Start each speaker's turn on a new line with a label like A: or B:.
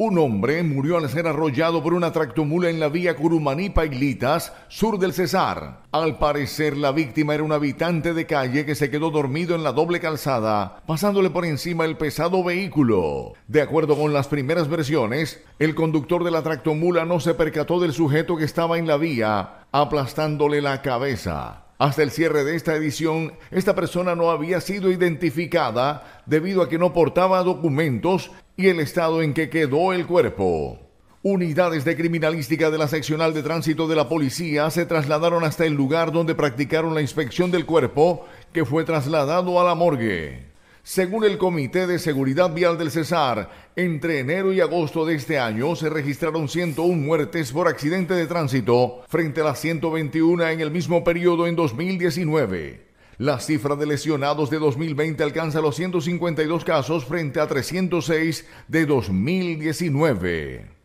A: Un hombre murió al ser arrollado por una tractomula en la vía Curumaní-Pailitas, sur del Cesar. Al parecer, la víctima era un habitante de calle que se quedó dormido en la doble calzada, pasándole por encima el pesado vehículo. De acuerdo con las primeras versiones, el conductor de la tractomula no se percató del sujeto que estaba en la vía, aplastándole la cabeza. Hasta el cierre de esta edición, esta persona no había sido identificada debido a que no portaba documentos y el estado en que quedó el cuerpo. Unidades de criminalística de la seccional de tránsito de la policía se trasladaron hasta el lugar donde practicaron la inspección del cuerpo, que fue trasladado a la morgue. Según el Comité de Seguridad Vial del Cesar, entre enero y agosto de este año se registraron 101 muertes por accidente de tránsito frente a las 121 en el mismo periodo en 2019. La cifra de lesionados de 2020 alcanza los 152 casos frente a 306 de 2019.